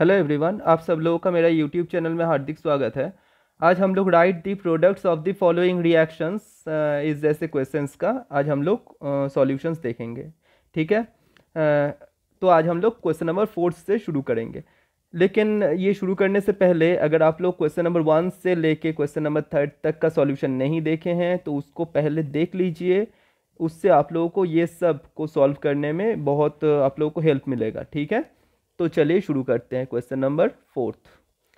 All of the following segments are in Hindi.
हेलो एवरीवन आप सब लोगों का मेरा यूट्यूब चैनल में हार्दिक स्वागत है आज हम लोग write the products of the following reactions इस जैसे क्वेश्चंस का आज हम लोग सॉल्यूशंस uh, देखेंगे ठीक है uh, तो आज हम लोग क्वेश्चन नंबर फोर्थ से शुरू करेंगे लेकिन ये शुरू करने से पहले अगर आप लोग क्वेश्चन नंबर वन से लेके क्वेश्चन नंबर थर्ड तक का सॉल्यूशन नहीं देखे हैं तो उसको पहले देख लीजिए उससे आप लोगों को ये सब को सॉल्व करने में बहुत आप लोगों को हेल्प मिलेगा ठीक है तो चलिए शुरू करते हैं question number fourth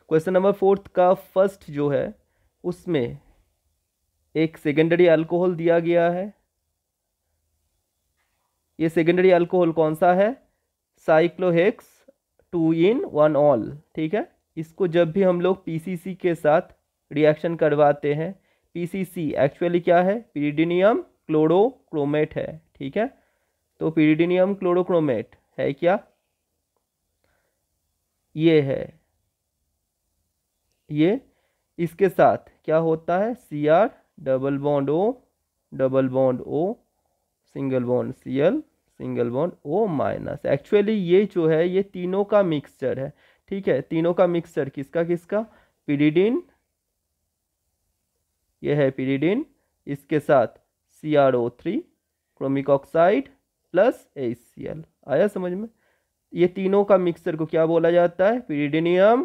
question number fourth का फर्स्ट जो है उसमें एक सेकेंडरी अल्कोहल दिया गया है ये सेकेंडरी अल्कोहल कौन सा है cyclohex two en one ol ठीक है इसको जब भी हम लोग पी के साथ रिएक्शन करवाते हैं पी एक्चुअली क्या है पीरिडिनियम क्लोरोक्रोमेट है ठीक है तो पीरिडिनियम क्लोरोक्रोमेट है क्या ये है ये इसके साथ क्या होता है C R double bond O double bond O single bond C L single bond O minus actually ये जो है ये तीनों का मिक्सचर है ठीक है तीनों का मिक्सचर किसका किसका पीडीडीन ये है पीडीडीन इसके साथ C R O three chromic oxide plus A C L आया समझ में ये तीनों का मिक्सर को क्या बोला जाता है पीरिडिनियम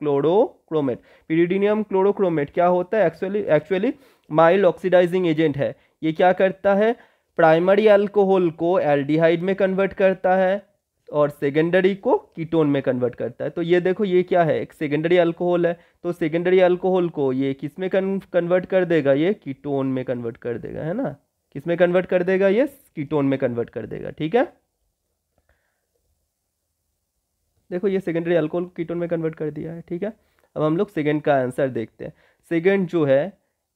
क्लोरोक्रोमेट पीरिडिनियम क्लोरोक्रोमेट क्या होता है actually actually mild oxidizing agent है ये क्या करता है प्राइमरी अल्कोहल को एल्डिहाइड में कन्वर्ट करता है और सेकेंडरी को कीटोन में कन्वर्ट करता है तो ये देखो ये क्या है एक सेकेंडरी अल्कोहल है तो सेकेंडरी अल्कोहल को ये किस में कन्वर्ट कर देगा ये कीटोन में कन्वर्ट कर देगा है ना किस में कन्वर्ट कर देगा ये कीटोन में कन्वर्ट कर देगा ठीक है देखो ये सेकेंडरी अल्कोहल को कीटोन में कन्वर्ट कर दिया है ठीक है अब हम लोग सेकेंड का आंसर देखते हैं सेकेंड जो है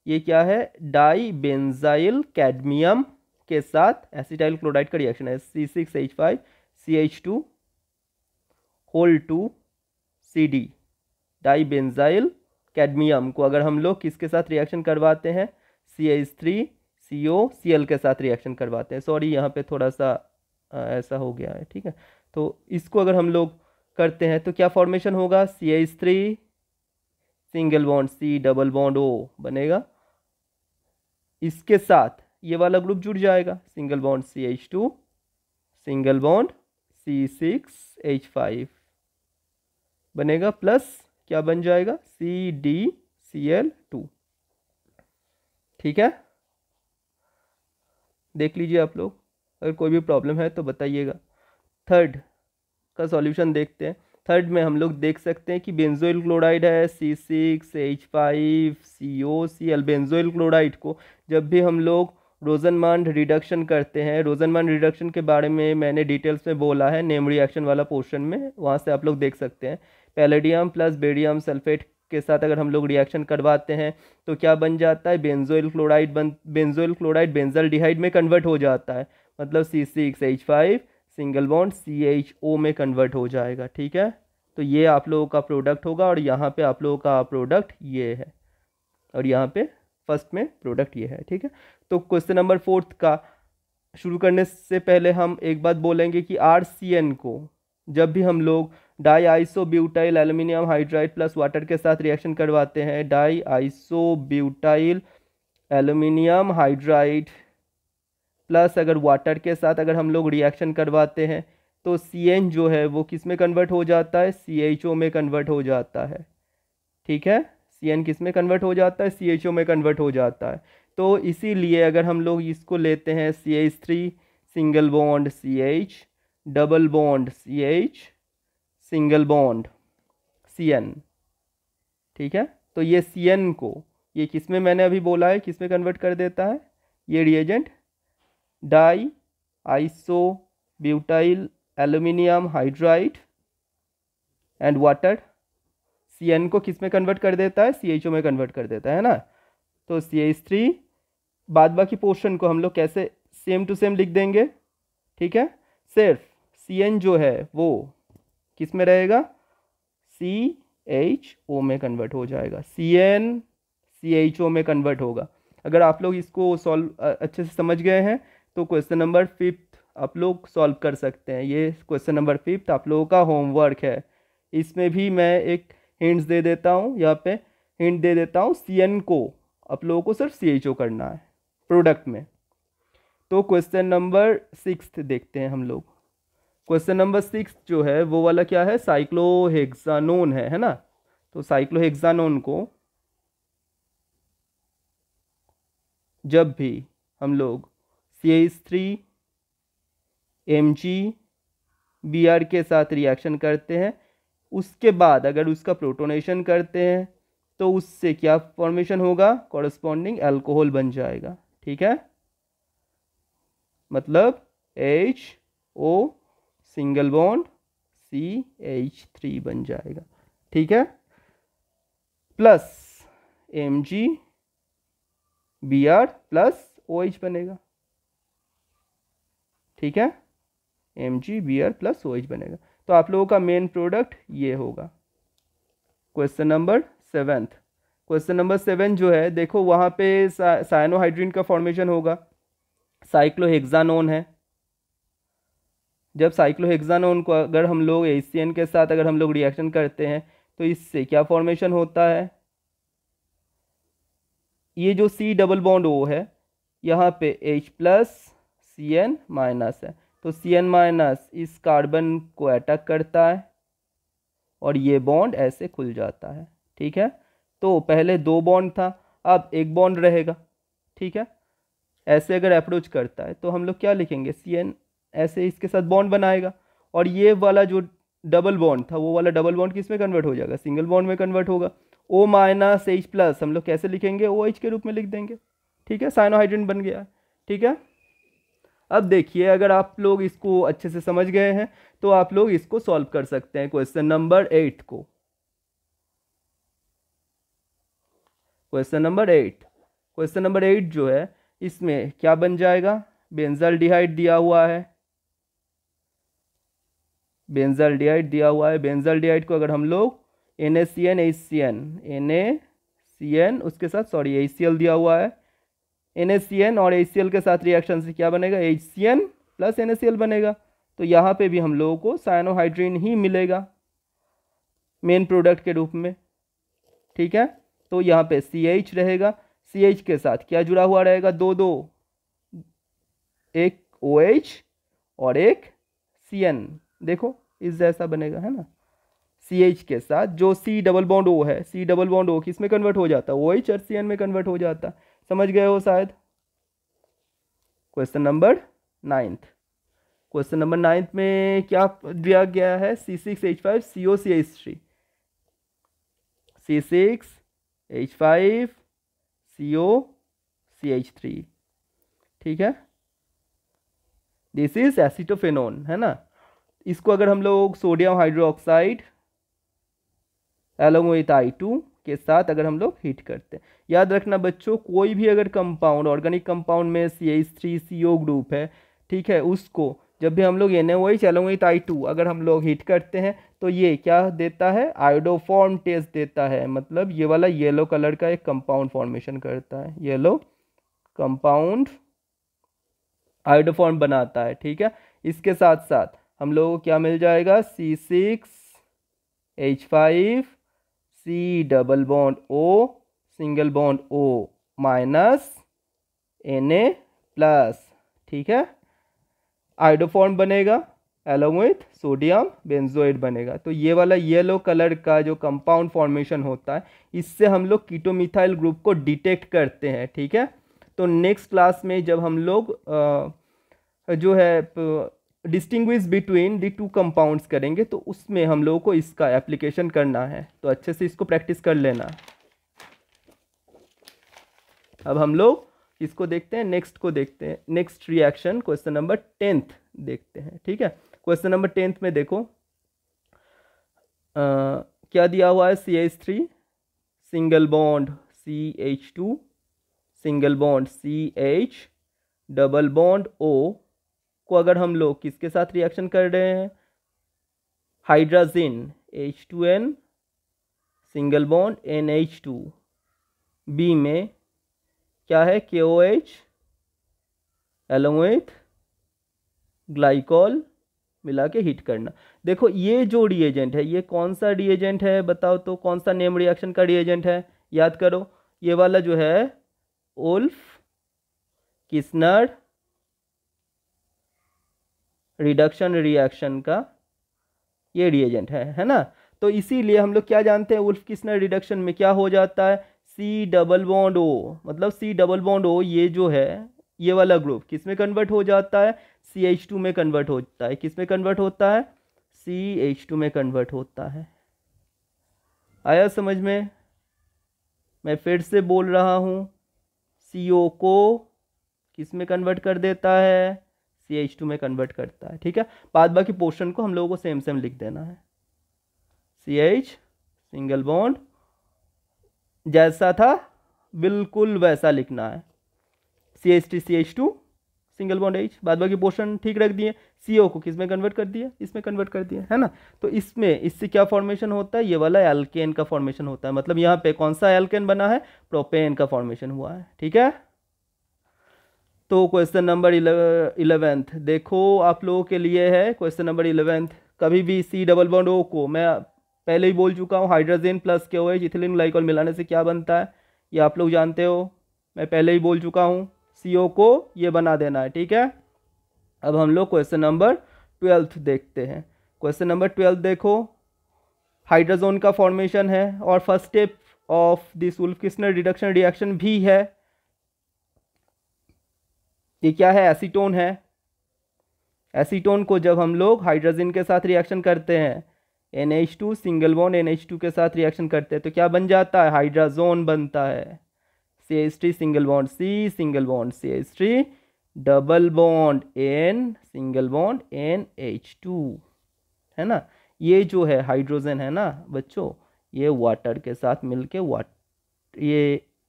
ये क्या है डाई बेंजाइल कैडमियम के साथ एसिटाइल क्लोराइड का रिएक्शन है C six H five C H two whole two C D di benzyl cadmium को अगर हम लोग किसके साथ रिएक्शन करवाते हैं C H three C O C L के साथ रिएक्शन करवाते हैं सॉरी यहाँ पे थोड़ा सा आ, ऐसा हो गया है ठीक है तो इसको अगर हम लोग करते हैं तो क्या फॉर्मेशन होगा C H three single bond C double bond O बनेगा इसके साथ ये वाला ग्रुप जुड़ जाएगा single bond C H two single bond C six H five बनेगा प्लस क्या बन जाएगा C D C L two ठीक है देख लीजिए आप लोग अगर कोई भी प्रॉब्लम है तो बताइएगा थर्ड उसका सॉल्यूशन देखते हैं थर्ड में हम लोग देख सकते हैं कि बेंजोइल क्लोराइड है C six H five C O C L benzoyl chloride को जब भी हम लोग रोजनमान रिडक्शन करते हैं रोजनमान रिडक्शन के बारे में मैंने डिटेल्स में बोला है नेम रिएक्शन वाला पोर्शन में वहाँ से आप लोग देख सकते हैं पैलेडियम प्लस बेडियम सल्फेट के साथ अगर हम लोग रिएक्शन करवाते हैं तो क्या बन जाता है बेंजोइल क्लोराइड बन बेंजोइल क्लोराइड बेंजल डिहाइड में कन्वर्ट हो जाता है मतलब C six H five single bond C H O में कन्वर्ट हो जाएगा ठीक है तो ये आप लोगों का प्रोडक्ट होगा और यहाँ पे आप लोगों का प्रोडक्ट ये है और यहाँ पे फर्स्ट में प्रोडक्ट ये है ठीक है तो क्वेश्चन नंबर फोर्थ का शुरू करने से पहले हम एक बात बोलेंगे कि आर सी एन को जब भी हम लोग diisobutyl aluminium hydride plus water के साथ रिएक्शन करवाते हैं diisobutyl aluminium hydride plus अगर वाटर के साथ अगर हम लोग रिएक्शन करवाते हैं तो सी एन जो है वो किस में कन्वर्ट हो जाता है सी एच ओ में कन्वर्ट हो जाता है ठीक है सी एन किस में कन्वर्ट हो जाता है सी एच ओ में कन्वर्ट हो जाता है तो इसीलिए अगर हम लोग इसको लेते हैं C H three single bond C H double bond C H single bond C N ठीक है तो ये सी एन को ये किस में मैंने अभी बोला है किस में कन्वर्ट कर देता है ये reagent diisobutyl aluminium hydride and water C N को किस में कन्वर्ट कर देता है सी एच ओ में कन्वर्ट कर देता है ना तो सी एच थ्री बाद बाकी पोर्शन को हम लोग कैसे सेम टू सेम लिख देंगे ठीक है सिर्फ सी एन जो है वो किस में रहेगा सी एच ओ में कन्वर्ट हो जाएगा C N C H O में कन्वर्ट होगा अगर आप लोग इसको सॉल्व अच्छे से समझ गए हैं तो क्वेश्चन नंबर फिफ्थ आप लोग सॉल्व कर सकते हैं ये क्वेश्चन नंबर फिफ्थ आप लोगों का होमवर्क है इसमें भी मैं एक हिंट्स दे देता हूँ यहाँ पे हिंट दे देता हूँ सी एन को आप लोगों को सिर्फ सी एच ओ करना है प्रोडक्ट में तो क्वेश्चन नंबर सिक्स देखते हैं हम लोग क्वेश्चन नंबर सिक्स जो है वो वाला क्या है साइक्लोहेक्सानोन है है ना तो साइक्लोहेक्सानोन को जब भी हम लोग C H three M G B R के साथ रिएक्शन करते हैं उसके बाद अगर उसका प्रोटोनेशन करते हैं तो उससे क्या फॉर्मेशन होगा कॉरस्पॉन्डिंग एल्कोहल बन जाएगा ठीक है मतलब H O single bond C H three बन जाएगा ठीक है plus M G B R plus O OH H बनेगा ठीक है M G B R plus O H बनेगा तो आप लोगों का मेन प्रोडक्ट ये होगा question number seventh question number seven जो है देखो वहाँ पे सा, का फॉर्मेशन होगा साइक्लोहेक्सानोन है जब साइक्लोहेक्सानोन को अगर हम लोग एन के साथ अगर हम लोग रिएक्शन करते हैं तो इससे क्या फॉर्मेशन होता है ये जो सी डबल बॉन्ड ओ है यहाँ पे H plus C N minus है तो सी एन माइनस इस कार्बन को अटैक करता है और ये बॉन्ड ऐसे खुल जाता है ठीक है तो पहले दो बॉन्ड था अब एक बॉन्ड रहेगा ठीक है ऐसे अगर अप्रोच करता है तो हम लोग क्या लिखेंगे सी एन ऐसे इसके साथ बॉन्ड बनाएगा और ये वाला जो डबल बॉन्ड था वो वाला डबल बॉन्ड किस में कन्वर्ट हो जाएगा सिंगल बॉन्ड में कन्वर्ट होगा ओ माइनस एच प्लस हम लोग कैसे लिखेंगे ओ एच के रूप में लिख देंगे ठीक है साइनोहाइड्रेट बन गया ठीक है अब देखिए अगर आप लोग इसको अच्छे से समझ गए हैं तो आप लोग इसको सॉल्व कर सकते हैं क्वेश्चन नंबर एट को question number eight question number eight जो है इसमें क्या बन जाएगा बेंजल डिहाइड दिया हुआ है बेंजल डिहाइड दिया हुआ है बेंजल डिहाइड को अगर हम लोग N S C N A C N N A C N उसके साथ सॉरी ए सी एल दिया हुआ है एन और एच के साथ रिएक्शन से क्या बनेगा H C N plus N बनेगा तो यहाँ पे भी हम लोगों को साइनोहाइड्रीन ही मिलेगा मेन प्रोडक्ट के रूप में ठीक है तो यहाँ पे सी एच रहेगा सी एच के साथ क्या जुड़ा हुआ रहेगा दो दो एक ओ OH एच और एक सी एन देखो इस जैसा बनेगा है ना सी एच के साथ जो सी डबल बॉन्ड ओ है सी डबल बॉन्ड ओ किस में कन्वर्ट हो जाता है ओ OH एच और सी एन में कन्वर्ट हो जाता है समझ गए हो शायद question number ninth question number ninth में क्या दिया गया है C six H five C O C H three C six H five C O C H three ठीक है दिस इज एसिटोफेनोन है ना इसको अगर हम लोग sodium hydroxide along with I two के साथ अगर हम लोग हीट करते हैं याद रखना बच्चों कोई भी अगर कंपाउंड ऑर्गेनिक कंपाउंड में C H three C O group है ठीक है उसको जब भी हम लोग एन ए वही एच एलोइट आई टू अगर हम लोग हीट करते हैं तो ये क्या देता है आयोडोफॉर्म टेस्ट देता है मतलब ये वाला येलो कलर का एक कंपाउंड फॉर्मेशन करता है येलो कंपाउंड आयोडोफॉर्म बनाता है ठीक है इसके साथ साथ हम लोगों को क्या मिल जाएगा C six H five C double bond O single bond O minus N A plus ठीक है आइडोफॉर्म बनेगा एलोंग विथ सोडियम बेंजोइड बनेगा तो ये वाला येलो कलर का जो कंपाउंड फॉर्मेशन होता है इससे हम लोग कीटोमिथाइल ग्रुप को डिटेक्ट करते हैं ठीक है तो नेक्स्ट क्लास में जब हम लोग जो है distinguish between the two compounds करेंगे तो उसमें हम लोगों को इसका एप्लीकेशन करना है तो अच्छे से इसको प्रैक्टिस कर लेना अब हम लोग इसको देखते हैं नेक्स्ट को देखते हैं next reaction question number tenth देखते हैं ठीक है क्वेश्चन नंबर टेंथ में देखो आ, क्या दिया हुआ है C H three single bond C H two single bond C H double bond O को अगर हम लोग किसके साथ रिएक्शन कर रहे हैं hydrazine H two N single bond N H two B में क्या है K O H along with glycol मिला के हीट करना देखो ये जो रिएजेंट है ये कौन सा रिएजेंट है बताओ तो कौन सा नेम रिएक्शन का रिएजेंट है याद करो ये वाला जो है ओल्फ किसनर रिडक्शन रिएक्शन का ये रिएजेंट है है ना तो इसीलिए हम लोग क्या जानते हैं उल्फ किसनर रिडक्शन में क्या हो जाता है सी डबल बॉन्ड ओ मतलब सी डबल बॉन्ड ओ ये जो है ये वाला ग्रुप किस में कन्वर्ट हो जाता है सी एच टू में कन्वर्ट होता है किस में कन्वर्ट होता है सी एच टू में कन्वर्ट होता है आया समझ में मैं फिर से बोल रहा हूँ सी ओ को किस में कन्वर्ट कर देता है सी एच टू में कन्वर्ट करता है ठीक है बाद बाकी पोर्शन को हम लोगों को सेम सेम लिख देना है सी एच सिंगल बॉन्ड जैसा था बिल्कुल वैसा लिखना है C H T C H two single bond H बाद बाकी पोर्शन ठीक रख दिए सी ओ को किस में कन्वर्ट कर दिया इसमें कन्वर्ट कर दिया है ना तो इसमें इससे क्या फॉर्मेशन होता है ये वाला एल्केन का फॉर्मेशन होता है मतलब यहाँ पे कौन सा एल्केन बना है प्रोपेन का फॉर्मेशन हुआ है ठीक है तो क्वेश्चन नंबर इलेवेंथ देखो आप लोगों के लिए है क्वेश्चन नंबर इलेवेंथ कभी भी सी डबल बॉन्ड ओ को मैं पहले ही बोल चुका हूँ hydrogen plus K H ethylene glycol मिलाने से क्या बनता है ये आप लोग जानते हो मैं पहले ही बोल चुका हूँ सी ओ को ये बना देना है ठीक है अब हम लोग क्वेश्चन नंबर ट्वेल्थ देखते हैं क्वेश्चन नंबर ट्वेल्थ देखो हाइड्रोजोन का फॉर्मेशन है और first step of this Wolff Kishner reduction reaction भी है ये क्या है एसीटोन है एसीटोन को जब हम लोग हाइड्रोजन के साथ रिएक्शन करते हैं N H two single bond N H two के साथ रिएक्शन करते हैं तो क्या बन जाता है हाइड्राजोन बनता है C H T single bond C single bond C S T double bond N single bond N H two है ना ये जो है हाइड्रोजन है ना बच्चों ये वाटर के साथ मिलके वाट ये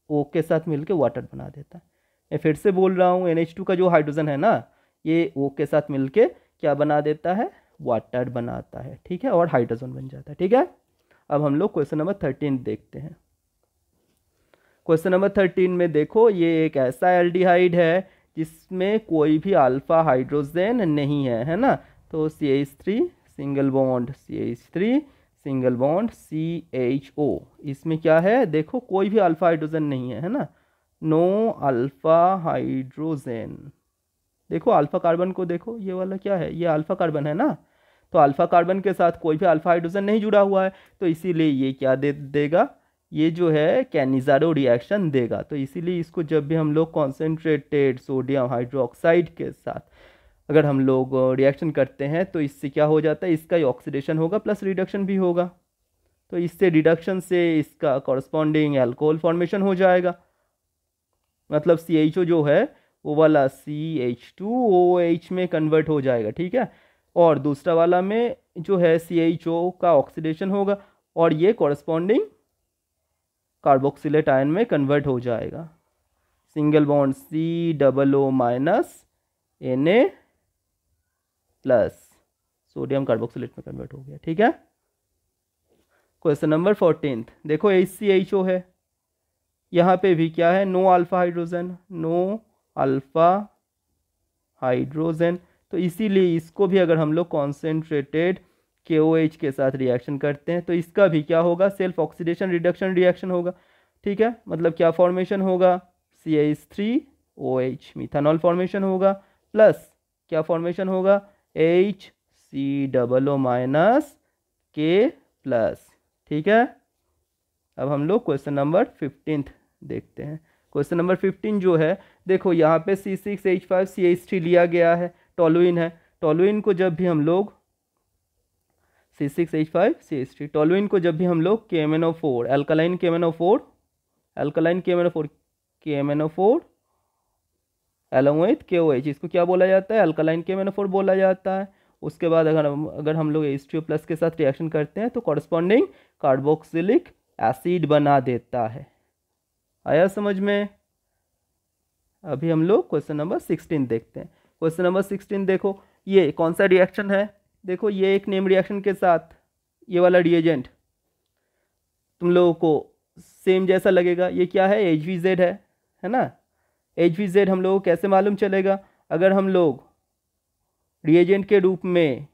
ओ के साथ मिलके वाटर बना देता है मैं फिर से बोल रहा हूँ एन का जो हाइड्रोजन है ना ये ओ के साथ मिल के क्या बना देता है वाटर बनाता है ठीक है और हाइड्रोजन बन जाता है ठीक है अब हम लोग क्वेश्चन नंबर थर्टीन देखते हैं क्वेश्चन नंबर थर्टीन में देखो ये एक ऐसा एल्डिहाइड है जिसमें कोई भी अल्फा हाइड्रोजन नहीं है है ना तो C H three single bond C H three single bond C H O इसमें क्या है देखो कोई भी अल्फा हाइड्रोजन नहीं है है ना नो अल्फ़ा हाइड्रोजन देखो अल्फ़ा कार्बन को देखो ये वाला क्या है ये अल्फ़ा कार्बन है ना तो अल्फ़ा कार्बन के साथ कोई भी अल्फ़ा हाइड्रोजन नहीं जुड़ा हुआ है तो इसीलिए ये क्या दे देगा ये जो है कैनिजारो रिएक्शन देगा तो इसीलिए इसको जब भी हम लोग कॉन्सेंट्रेटेड सोडियम हाइड्रोक्साइड के साथ अगर हम लोग रिएक्शन करते हैं तो इससे क्या हो जाता है इसका ऑक्सीडेशन होगा प्लस रिडक्शन भी होगा तो इससे रिडक्शन से इसका कॉरस्पॉन्डिंग एल्कोहल फॉर्मेशन हो जाएगा मतलब सी एच ओ जो है वो वाला C H two O H में कन्वर्ट हो जाएगा ठीक है और दूसरा वाला में जो है सी एच ओ का ऑक्सीडेशन होगा और ये कॉरस्पॉन्डिंग कार्बोक्सिलेट आयन में कन्वर्ट हो जाएगा single bond C double O minus N A plus sodium carboxylate में कन्वर्ट हो गया ठीक है क्वेश्चन नंबर फोर्टीन देखो एच सी एच ओ है यहाँ पे भी क्या है no alpha hydrogen no alpha hydrogen तो इसीलिए इसको भी अगर हम लोग कॉन्सेंट्रेटेड के ओ एच के साथ रिएक्शन करते हैं तो इसका भी क्या होगा सेल्फ ऑक्सीडेशन रिडक्शन रिएक्शन होगा ठीक है मतलब क्या फॉर्मेशन होगा C H three O H methanol formation होगा प्लस क्या फॉर्मेशन होगा H C double O minus K plus ठीक है अब हम लोग क्वेश्चन नंबर फिफ्टींथ देखते हैं क्वेश्चन नंबर फिफ्टीन जो है देखो यहाँ पे C six H five C H three लिया गया है टोलुइन है टोलुइन को जब भी हम लोग C six H five C H three toluene को जब भी हम लोग K M N O four alkaline K M N O four alkaline K M N O four K M N O four along with K O H इसको क्या बोला जाता है एल्कालाइन के एम एन ओ फोर बोला जाता है उसके बाद अगर हम अगर हम लोग एच प्लस के साथ रिएक्शन करते हैं तो कॉरस्पॉन्डिंग कार्बोक्सिलिक एसिड बना देता है आया समझ में अभी हम लोग क्वेश्चन नंबर सिक्सटीन देखते हैं क्वेश्चन नंबर सिक्सटीन देखो ये कौन सा रिएक्शन है देखो ये एक नेम रिएक्शन के साथ ये वाला रिएजेंट तुम लोगों को सेम जैसा लगेगा ये क्या है एच वी जेड है है ना एच वी जेड हम लोगों को कैसे मालूम चलेगा अगर हम लोग रिएजेंट के रूप में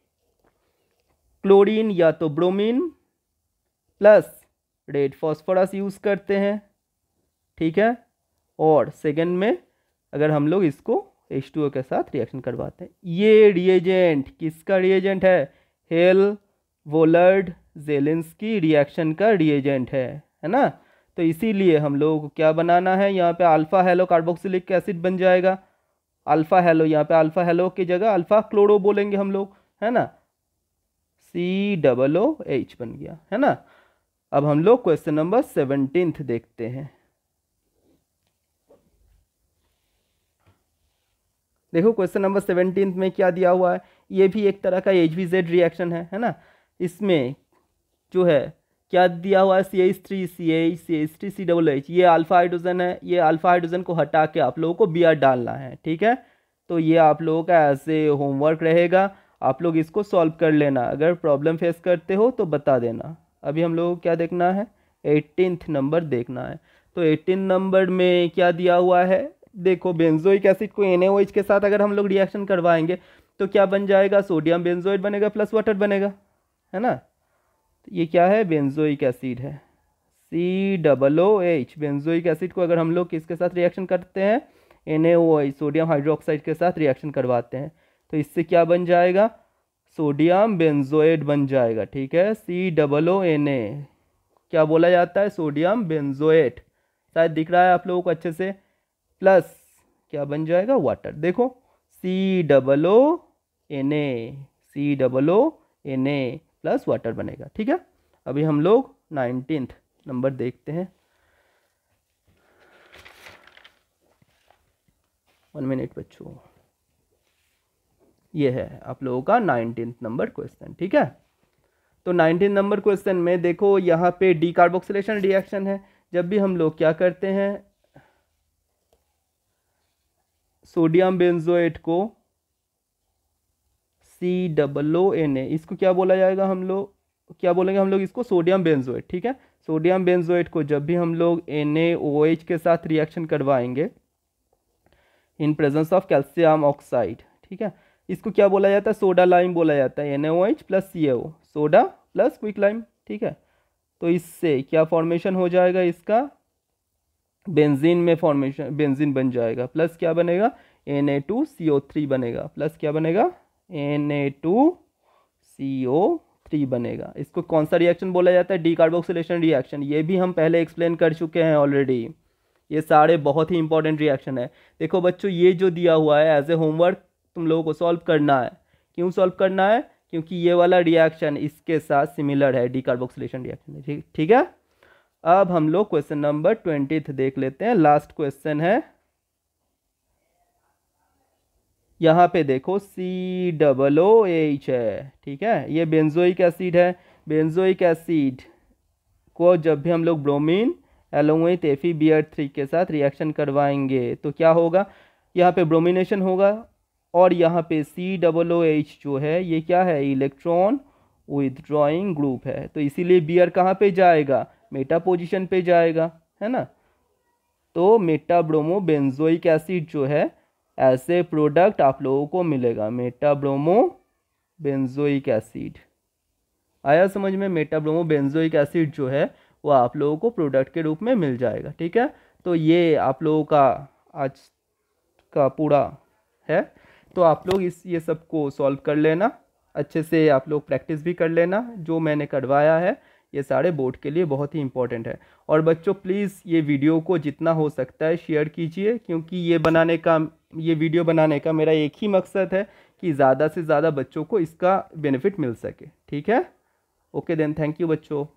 क्लोरीन या तो bromine plus red phosphorus use करते हैं ठीक है और सेकेंड में अगर हम लोग इसको एच टू ओ के साथ रिएक्शन करवाते हैं ये रिएजेंट किसका रिएजेंट है हेल वोलर्ड की रिएक्शन का रिएजेंट है है ना तो इसीलिए हम लोगों को क्या बनाना है यहाँ पे अल्फ़ा हेलो कार्बोक्सिलिक एसिड बन जाएगा अल्फ़ा हेलो यहाँ पे अल्फ़ा हेलो की जगह अल्फ़ा क्लोरो बोलेंगे हम लोग है ना सी डबल ओ एच बन गया है ना अब हम लोग क्वेश्चन नंबर सेवनटीन्थ देखते हैं देखो क्वेश्चन नंबर सेवनटीन में क्या दिया हुआ है ये भी एक तरह का एच वी जेड रिएक्शन है है ना इसमें जो है क्या दिया हुआ है C H three C H C H three C double H ये अल्फा हाइड्रोजन है ये अल्फा हाइड्रोजन को हटा के आप लोगों को आर डालना है ठीक है तो ये आप लोगों का ऐसे होमवर्क रहेगा आप लोग इसको सॉल्व कर लेना अगर प्रॉब्लम फेस करते हो तो बता देना अभी हम लोगों को क्या देखना है एटीनथ नंबर देखना है तो एटीन नंबर में क्या दिया हुआ है देखो बेंजोइक एसिड को एन के साथ अगर हम लोग रिएक्शन करवाएंगे तो क्या बन जाएगा सोडियम बेंजोइड बनेगा प्लस वाटर बनेगा है ना तो ये क्या है बेंजोइक एसिड है C double O H benzoic acid को अगर हम लोग किसके साथ रिएक्शन करते हैं एन सोडियम हाइड्रोक्साइड के साथ रिएक्शन करवाते हैं तो इससे क्या बन जाएगा सोडियम बेंजोइड बन जाएगा ठीक है सी डबल ओ एन ए क्या बोला जाता है सोडियम बेंजोएट शायद दिख रहा है आप लोगों को अच्छे से प्लस क्या बन जाएगा वाटर देखो C double O N A C double O N A plus water बनेगा ठीक है अभी हम लोग नाइनटीन्थ नंबर देखते हैं वन मिनट बच्चों ये है आप लोगों का नाइनटीन नंबर क्वेश्चन ठीक है तो नाइनटीन नंबर क्वेश्चन में देखो यहाँ पे डी कार्बोक्सिलेशन रिएक्शन है जब भी हम लोग क्या करते हैं सोडियम बेंजोएट को सी डबल ओ एन ए इसको क्या बोला जाएगा हम लोग क्या बोलेंगे हम लोग इसको सोडियम बेंजोएट ठीक है सोडियम बेंजोएट को जब भी हम लोग एन ए ओ एच के साथ रिएक्शन करवाएंगे in presence of calcium oxide ठीक है इसको क्या बोला जाता है सोडा लाइम बोला जाता है N A O H plus C A O soda plus quicklime ठीक है तो इससे क्या फॉर्मेशन हो जाएगा इसका बेंजीन में फॉर्मेशन बेंजीन बन जाएगा प्लस क्या बनेगा N A two C O three बनेगा प्लस क्या बनेगा N A two C O three बनेगा इसको कौन सा रिएक्शन बोला जाता है डी कार्बोक्सिलेशन रिएक्शन ये भी हम पहले एक्सप्लेन कर चुके हैं ऑलरेडी ये सारे बहुत ही इंपॉर्टेंट रिएक्शन है देखो बच्चों ये जो दिया हुआ है एज ए होमवर्क तुम लोगों को सॉल्व करना है क्यों सॉल्व करना है क्योंकि ये वाला रिएक्शन इसके साथ सिमिलर है डी कार्बोक्सिलेशन रिएक्शन ठीक है अब हम लोग क्वेश्चन नंबर ट्वेंटी देख लेते हैं लास्ट क्वेश्चन है यहाँ पे देखो सी डबल ओ एच है ठीक है ये बेंजोइक एसिड है बेंजोइक एसिड को जब भी हम लोग bromine along with F E B R three के साथ रिएक्शन करवाएंगे तो क्या होगा यहाँ पे ब्रोमिनेशन होगा और यहाँ पे सी डबल ओ एच जो है ये क्या है इलेक्ट्रॉन विदड्रॉइंग ग्रुप है तो इसीलिए बियर कहाँ पे जाएगा मेटा पोजिशन पे जाएगा है ना तो मेटा ब्रोमो बेंजोइक एसिड जो है ऐसे प्रोडक्ट आप लोगों को मिलेगा मेटा ब्रोमो बेंजोइक एसिड आया समझ में मेटा ब्रोमो बेंजोइक एसिड जो है वो आप लोगों को प्रोडक्ट के रूप में मिल जाएगा ठीक है तो ये आप लोगों का आज का पूरा है तो आप लोग इस ये सब को सॉल्व कर लेना अच्छे से आप लोग प्रैक्टिस भी कर लेना जो मैंने करवाया है ये सारे बोर्ड के लिए बहुत ही इंपॉर्टेंट है और बच्चों प्लीज़ ये वीडियो को जितना हो सकता है शेयर कीजिए क्योंकि ये बनाने का ये वीडियो बनाने का मेरा एक ही मकसद है कि ज़्यादा से ज़्यादा बच्चों को इसका बेनिफिट मिल सके ठीक है ओके देन थैंक यू बच्चों